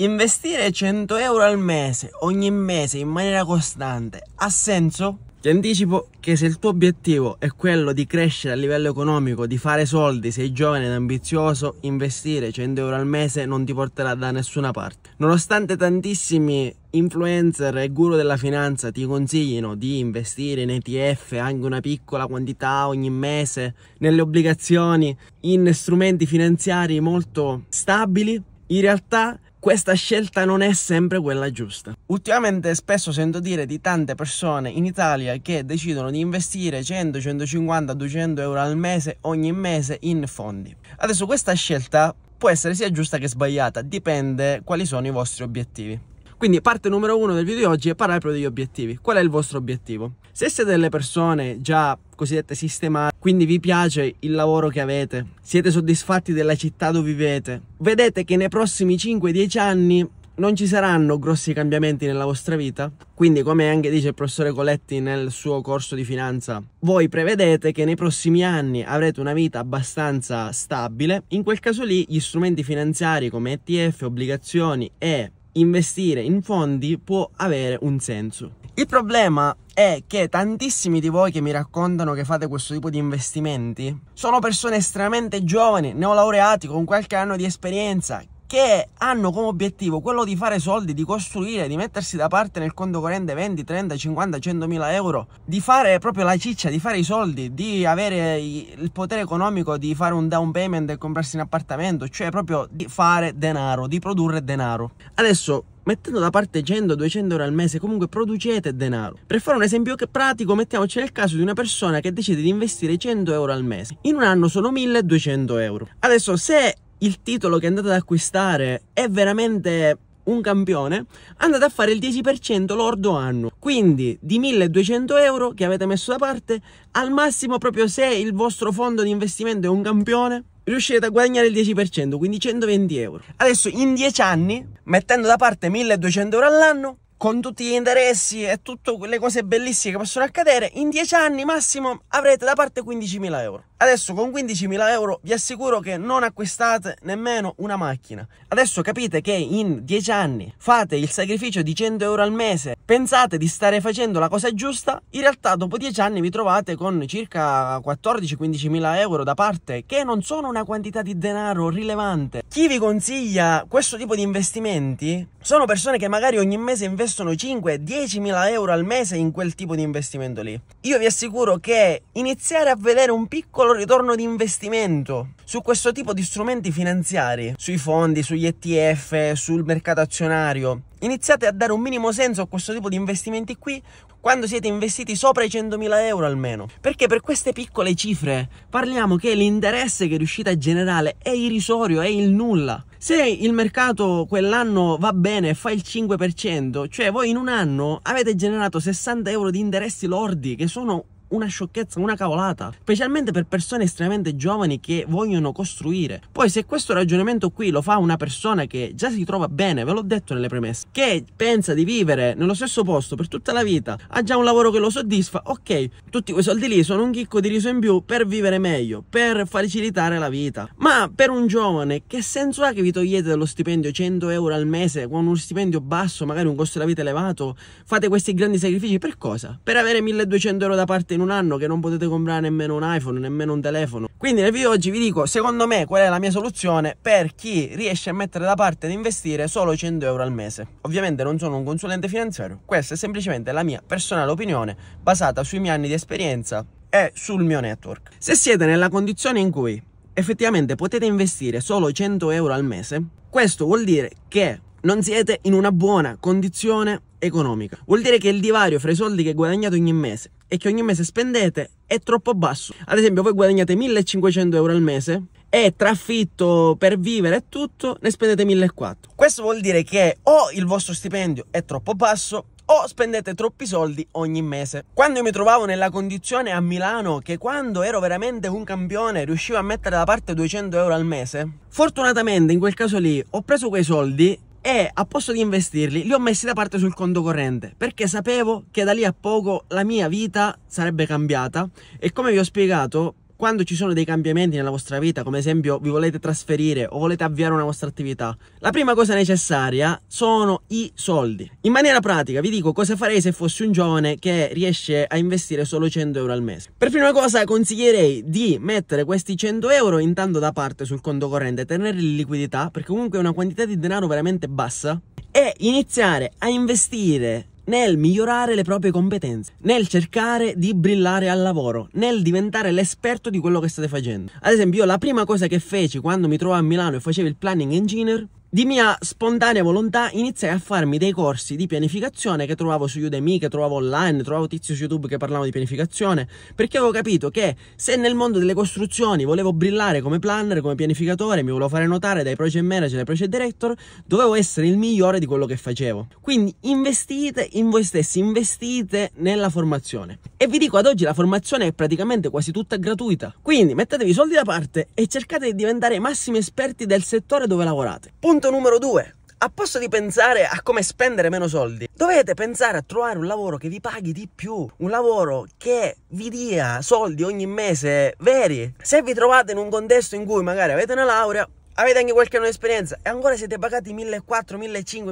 Investire 100 euro al mese, ogni mese, in maniera costante, ha senso? Ti anticipo che se il tuo obiettivo è quello di crescere a livello economico, di fare soldi, sei giovane ed ambizioso, investire 100 euro al mese non ti porterà da nessuna parte. Nonostante tantissimi influencer e guru della finanza ti consiglino di investire in ETF anche una piccola quantità ogni mese, nelle obbligazioni, in strumenti finanziari molto stabili, in realtà questa scelta non è sempre quella giusta. Ultimamente spesso sento dire di tante persone in Italia che decidono di investire 100, 150, 200 euro al mese ogni mese in fondi. Adesso questa scelta può essere sia giusta che sbagliata, dipende quali sono i vostri obiettivi. Quindi parte numero uno del video di oggi è parlare proprio degli obiettivi. Qual è il vostro obiettivo? Se siete delle persone già cosiddette sistemate, quindi vi piace il lavoro che avete, siete soddisfatti della città dove vivete, vedete che nei prossimi 5-10 anni non ci saranno grossi cambiamenti nella vostra vita, quindi come anche dice il professore Coletti nel suo corso di finanza, voi prevedete che nei prossimi anni avrete una vita abbastanza stabile, in quel caso lì gli strumenti finanziari come ETF, obbligazioni e investire in fondi può avere un senso. Il problema è che tantissimi di voi che mi raccontano che fate questo tipo di investimenti sono persone estremamente giovani, neolaureati, con qualche anno di esperienza, che hanno come obiettivo quello di fare soldi, di costruire, di mettersi da parte nel conto corrente 20, 30, 50, 100 mila euro, di fare proprio la ciccia, di fare i soldi, di avere il potere economico di fare un down payment e comprarsi un appartamento, cioè proprio di fare denaro, di produrre denaro. Adesso mettendo da parte 100-200 euro al mese, comunque producete denaro. Per fare un esempio pratico, mettiamoci nel caso di una persona che decide di investire 100 euro al mese. In un anno sono 1200 euro. Adesso, se il titolo che andate ad acquistare è veramente un campione, andate a fare il 10% lordo anno. Quindi di 1200 euro che avete messo da parte, al massimo proprio se il vostro fondo di investimento è un campione, riuscirete a guadagnare il 10%, quindi 120 euro. Adesso in 10 anni, mettendo da parte 1200 euro all'anno, con tutti gli interessi e tutte le cose bellissime che possono accadere, in 10 anni massimo avrete da parte 15.000 euro. Adesso con 15.000 euro vi assicuro che non acquistate nemmeno una macchina. Adesso capite che in 10 anni fate il sacrificio di 100 euro al mese, pensate di stare facendo la cosa giusta, in realtà dopo 10 anni vi trovate con circa 14-15.000 euro da parte, che non sono una quantità di denaro rilevante. Chi vi consiglia questo tipo di investimenti sono persone che magari ogni mese investono investono 5-10 mila euro al mese in quel tipo di investimento lì. Io vi assicuro che iniziare a vedere un piccolo ritorno di investimento su questo tipo di strumenti finanziari, sui fondi, sugli ETF, sul mercato azionario, Iniziate a dare un minimo senso a questo tipo di investimenti qui quando siete investiti sopra i 100.000 euro almeno. Perché per queste piccole cifre parliamo che l'interesse che riuscite a generare è irrisorio, è il nulla. Se il mercato quell'anno va bene e fa il 5%, cioè voi in un anno avete generato 60 euro di interessi lordi, che sono una sciocchezza, una cavolata, specialmente per persone estremamente giovani che vogliono costruire. Poi se questo ragionamento qui lo fa una persona che già si trova bene, ve l'ho detto nelle premesse, che pensa di vivere nello stesso posto per tutta la vita, ha già un lavoro che lo soddisfa, ok, tutti quei soldi lì sono un chicco di riso in più per vivere meglio, per facilitare la vita. Ma per un giovane che senso ha che vi togliete dello stipendio 100 euro al mese con uno stipendio basso, magari un costo della vita elevato, fate questi grandi sacrifici per cosa? Per avere 1200 euro da parte in in un anno che non potete comprare nemmeno un iPhone, nemmeno un telefono. Quindi nel video di oggi vi dico, secondo me, qual è la mia soluzione per chi riesce a mettere da parte ed investire solo 100 euro al mese. Ovviamente non sono un consulente finanziario, questa è semplicemente la mia personale opinione basata sui miei anni di esperienza e sul mio network. Se siete nella condizione in cui effettivamente potete investire solo 100 euro al mese, questo vuol dire che non siete in una buona condizione economica. Vuol dire che il divario fra i soldi che guadagnate ogni mese e che ogni mese spendete è troppo basso. Ad esempio, voi guadagnate 1500 euro al mese e tra affitto per vivere e tutto ne spendete 1400. Questo vuol dire che o il vostro stipendio è troppo basso o spendete troppi soldi ogni mese. Quando io mi trovavo nella condizione a Milano che quando ero veramente un campione riuscivo a mettere da parte 200 euro al mese, fortunatamente in quel caso lì ho preso quei soldi e a posto di investirli li ho messi da parte sul conto corrente perché sapevo che da lì a poco la mia vita sarebbe cambiata e come vi ho spiegato quando ci sono dei cambiamenti nella vostra vita, come esempio vi volete trasferire o volete avviare una vostra attività, la prima cosa necessaria sono i soldi. In maniera pratica vi dico cosa farei se fossi un giovane che riesce a investire solo 100 euro al mese. Per prima cosa consiglierei di mettere questi 100 euro intanto da parte sul conto corrente, tenerli in liquidità perché comunque è una quantità di denaro veramente bassa e iniziare a investire nel migliorare le proprie competenze, nel cercare di brillare al lavoro, nel diventare l'esperto di quello che state facendo. Ad esempio, io la prima cosa che feci quando mi trovavo a Milano e facevo il planning engineer di mia spontanea volontà iniziai a farmi dei corsi di pianificazione che trovavo su Udemy, che trovavo online, trovavo tizi su YouTube che parlavano di pianificazione, perché avevo capito che se nel mondo delle costruzioni volevo brillare come planner, come pianificatore, mi volevo fare notare dai project manager dai project director, dovevo essere il migliore di quello che facevo. Quindi investite in voi stessi, investite nella formazione. E vi dico ad oggi la formazione è praticamente quasi tutta gratuita, quindi mettetevi i soldi da parte e cercate di diventare massimi esperti del settore dove lavorate. Punto Punto numero due. A posto di pensare a come spendere meno soldi, dovete pensare a trovare un lavoro che vi paghi di più, un lavoro che vi dia soldi ogni mese veri. Se vi trovate in un contesto in cui magari avete una laurea, avete anche qualche anno di esperienza e ancora siete pagati 1.400, 1.500,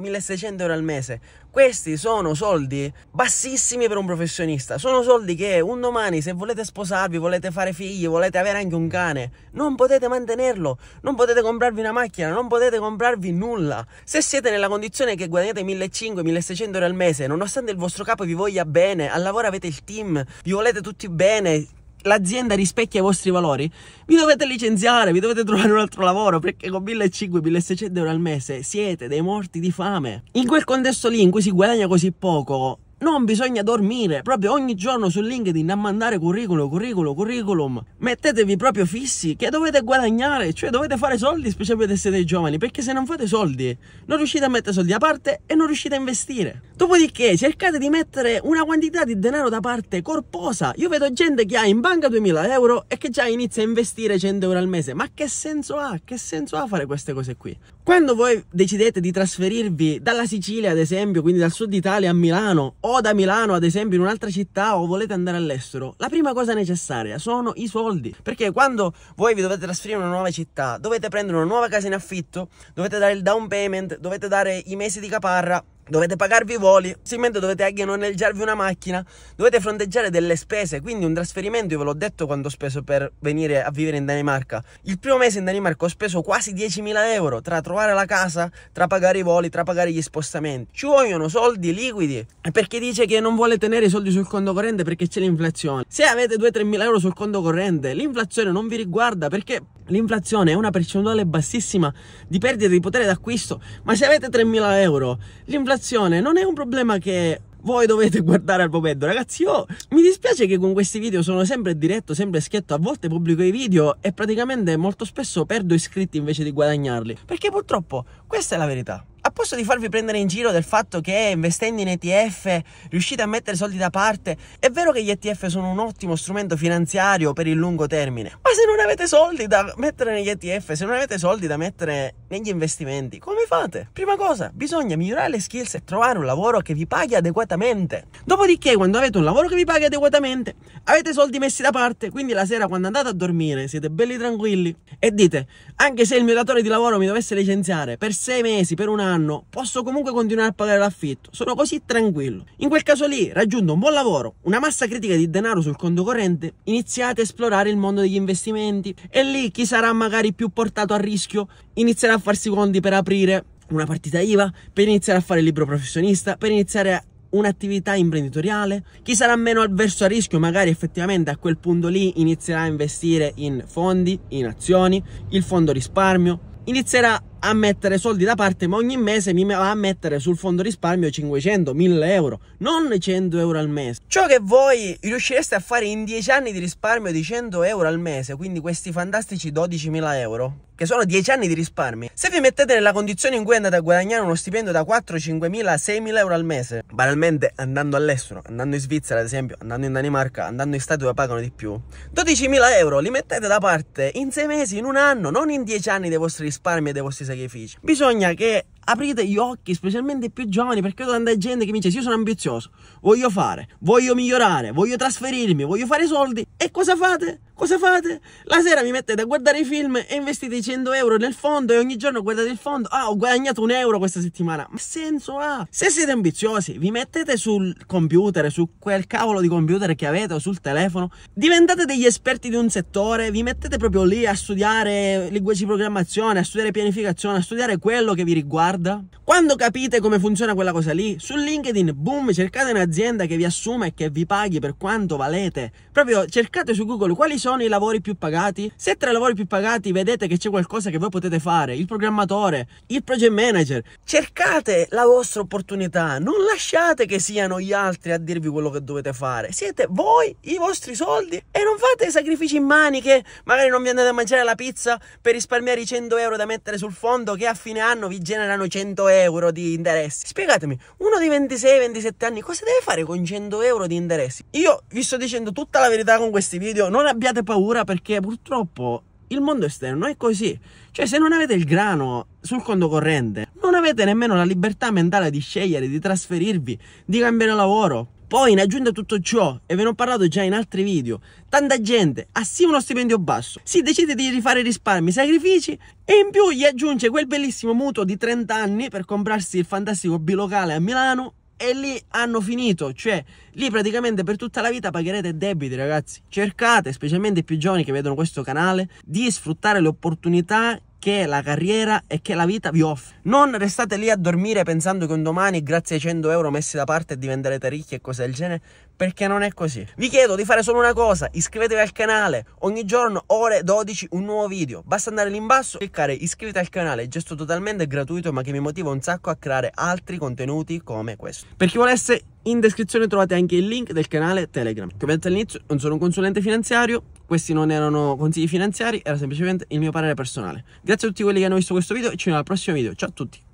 1.600 euro al mese. Questi sono soldi bassissimi per un professionista. Sono soldi che un domani, se volete sposarvi, volete fare figli, volete avere anche un cane, non potete mantenerlo, non potete comprarvi una macchina, non potete comprarvi nulla. Se siete nella condizione che guadagnate 1.500, 1.600 euro al mese, nonostante il vostro capo vi voglia bene, al lavoro avete il team, vi volete tutti bene, l'azienda rispecchia i vostri valori, vi dovete licenziare, vi dovete trovare un altro lavoro perché con 1500-1600 euro al mese siete dei morti di fame. In quel contesto lì in cui si guadagna così poco, non bisogna dormire, proprio ogni giorno su LinkedIn a mandare curriculum, curriculum, curriculum. Mettetevi proprio fissi che dovete guadagnare, cioè dovete fare soldi, specialmente se siete giovani, perché se non fate soldi non riuscite a mettere soldi da parte e non riuscite a investire. Dopodiché cercate di mettere una quantità di denaro da parte corposa. Io vedo gente che ha in banca 2000 euro e che già inizia a investire 100 euro al mese. Ma che senso ha? Che senso ha fare queste cose qui? Quando voi decidete di trasferirvi dalla Sicilia, ad esempio, quindi dal sud Italia a Milano, o da Milano ad esempio in un'altra città o volete andare all'estero, la prima cosa necessaria sono i soldi. Perché quando voi vi dovete trasferire in una nuova città, dovete prendere una nuova casa in affitto, dovete dare il down payment, dovete dare i mesi di caparra, dovete pagarvi i voli, similmente dovete anche noleggiarvi una macchina, dovete fronteggiare delle spese, quindi un trasferimento, io ve l'ho detto quando ho speso per venire a vivere in Danimarca. Il primo mese in Danimarca ho speso quasi 10.000 euro tra trovare la casa, tra pagare i voli, tra pagare gli spostamenti. Ci vogliono soldi liquidi. Perché dice che non vuole tenere i soldi sul conto corrente perché c'è l'inflazione. Se avete 2-3.000 euro sul conto corrente, l'inflazione non vi riguarda perché l'inflazione è una percentuale bassissima di perdita di potere d'acquisto, ma se avete 3.000 euro, l'inflazione generazione non è un problema che voi dovete guardare al momento ragazzi io mi dispiace che con questi video sono sempre diretto sempre schietto a volte pubblico i video e praticamente molto spesso perdo iscritti invece di guadagnarli perché purtroppo questa è la verità a posto di farvi prendere in giro del fatto che investendo in ETF riuscite a mettere soldi da parte, è vero che gli ETF sono un ottimo strumento finanziario per il lungo termine, ma se non avete soldi da mettere negli ETF, se non avete soldi da mettere negli investimenti, come fate? Prima cosa, bisogna migliorare le skills e trovare un lavoro che vi paghi adeguatamente. Dopodiché, quando avete un lavoro che vi paghi adeguatamente, avete soldi messi da parte, quindi la sera quando andate a dormire siete belli tranquilli e dite, anche se il mio datore di lavoro mi dovesse licenziare per sei mesi, per un anno, anno posso comunque continuare a pagare l'affitto, sono così tranquillo. In quel caso lì, raggiunto un buon lavoro, una massa critica di denaro sul conto corrente, iniziate a esplorare il mondo degli investimenti e lì chi sarà magari più portato a rischio inizierà a farsi conti per aprire una partita IVA, per iniziare a fare il libro professionista, per iniziare a un'attività imprenditoriale? Chi sarà meno avverso a rischio magari effettivamente a quel punto lì inizierà a investire in fondi, in azioni, il fondo risparmio, inizierà a mettere soldi da parte, ma ogni mese mi va a mettere sul fondo risparmio 500, 1000 euro, non 100 euro al mese. Ciò che voi riuscireste a fare in 10 anni di risparmio di 100 euro al mese, quindi questi fantastici 12.000 euro, che sono 10 anni di risparmi. Se vi mettete nella condizione in cui andate a guadagnare uno stipendio da 4, 5 mila, 6 mila euro al mese, banalmente andando all'estero, andando in Svizzera ad esempio, andando in Danimarca, andando in stati dove pagano di più, 12 mila euro li mettete da parte in 6 mesi, in un anno, non in 10 anni dei vostri risparmi e dei vostri sacrifici. Bisogna che aprite gli occhi, specialmente i più giovani, perché vedo tanta gente che mi dice: Io sono ambizioso, voglio fare, voglio migliorare, voglio trasferirmi, voglio fare soldi. E cosa fate? Cosa fate? La sera vi mettete a guardare i film e investite 100 euro nel fondo e ogni giorno guardate il fondo. Ah, ho guadagnato un euro questa settimana. Ma senso ha? Se siete ambiziosi, vi mettete sul computer, su quel cavolo di computer che avete o sul telefono, diventate degli esperti di un settore, vi mettete proprio lì a studiare linguaggi di programmazione, a studiare pianificazione, a studiare quello che vi riguarda merda? Quando capite come funziona quella cosa lì, su LinkedIn, boom, cercate un'azienda che vi assuma e che vi paghi per quanto valete. Proprio cercate su Google quali sono i lavori più pagati. Se tra i lavori più pagati vedete che c'è qualcosa che voi potete fare, il programmatore, il project manager, cercate la vostra opportunità. Non lasciate che siano gli altri a dirvi quello che dovete fare. Siete voi, i vostri soldi e non fate sacrifici in mani che magari non vi andate a mangiare la pizza per risparmiare i 100 euro da mettere sul fondo che a fine anno vi generano 100 euro di interessi. Spiegatemi, uno di 26-27 anni cosa deve fare con 100 euro di interessi? Io vi sto dicendo tutta la verità con questi video, non abbiate paura perché purtroppo il mondo esterno è così. Cioè, se non avete il grano sul conto corrente, non avete nemmeno la libertà mentale di scegliere, di trasferirvi, di cambiare lavoro. Poi in aggiunta a tutto ciò, e ve ne ho parlato già in altri video, tanta gente ha sì uno stipendio basso, si decide di rifare risparmi, sacrifici e in più gli aggiunge quel bellissimo mutuo di 30 anni per comprarsi il fantastico bilocale a Milano e lì hanno finito, cioè lì praticamente per tutta la vita pagherete debiti ragazzi. Cercate, specialmente i più giovani che vedono questo canale, di sfruttare le opportunità che la carriera e che la vita vi offre. Non restate lì a dormire pensando che un domani, grazie ai 100 euro messi da parte, diventerete ricchi e cose del genere, perché non è così. Vi chiedo di fare solo una cosa, iscrivetevi al canale, ogni giorno ore 12 un nuovo video, basta andare lì in basso, cliccare iscriviti al canale, gesto totalmente gratuito ma che mi motiva un sacco a creare altri contenuti come questo. Per chi volesse, in descrizione trovate anche il link del canale Telegram. Come detto all'inizio, non sono un consulente finanziario, questi non erano consigli finanziari, era semplicemente il mio parere personale. Grazie a tutti quelli che hanno visto questo video e ci vediamo al prossimo video. Ciao a tutti!